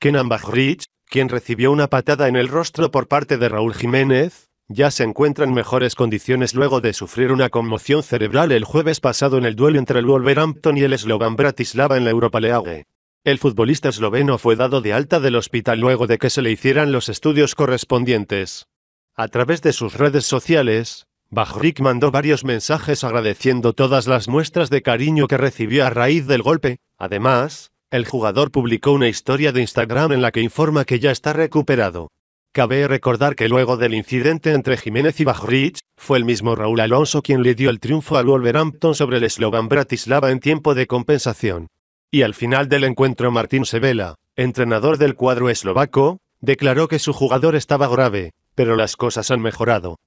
Kenan Bajric, quien recibió una patada en el rostro por parte de Raúl Jiménez, ya se encuentra en mejores condiciones luego de sufrir una conmoción cerebral el jueves pasado en el duelo entre el Wolverhampton y el Slovan Bratislava en la Europa League. El futbolista esloveno fue dado de alta del hospital luego de que se le hicieran los estudios correspondientes. A través de sus redes sociales, Bajric mandó varios mensajes agradeciendo todas las muestras de cariño que recibió a raíz del golpe. Además, el jugador publicó una historia de Instagram en la que informa que ya está recuperado. Cabe recordar que luego del incidente entre Jiménez y Bajrich, fue el mismo Raúl Alonso quien le dio el triunfo al Wolverhampton sobre el eslogan Bratislava en tiempo de compensación. Y al final del encuentro Martín Sevela, entrenador del cuadro eslovaco, declaró que su jugador estaba grave, pero las cosas han mejorado.